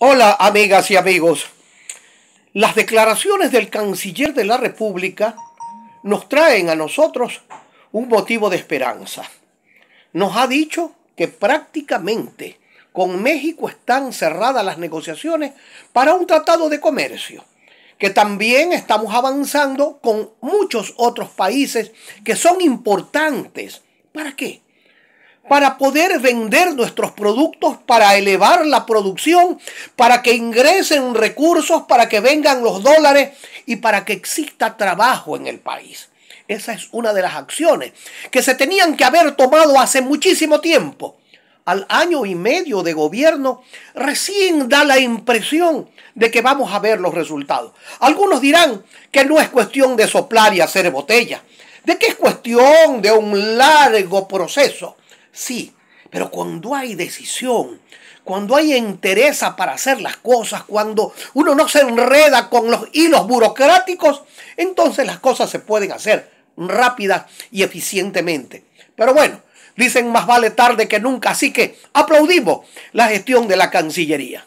Hola amigas y amigos. Las declaraciones del canciller de la República nos traen a nosotros un motivo de esperanza. Nos ha dicho que prácticamente con México están cerradas las negociaciones para un tratado de comercio, que también estamos avanzando con muchos otros países que son importantes. ¿Para qué? para poder vender nuestros productos, para elevar la producción, para que ingresen recursos, para que vengan los dólares y para que exista trabajo en el país. Esa es una de las acciones que se tenían que haber tomado hace muchísimo tiempo. Al año y medio de gobierno recién da la impresión de que vamos a ver los resultados. Algunos dirán que no es cuestión de soplar y hacer botella, de que es cuestión de un largo proceso Sí, pero cuando hay decisión, cuando hay entereza para hacer las cosas, cuando uno no se enreda con los hilos burocráticos, entonces las cosas se pueden hacer rápidas y eficientemente. Pero bueno, dicen más vale tarde que nunca, así que aplaudimos la gestión de la Cancillería.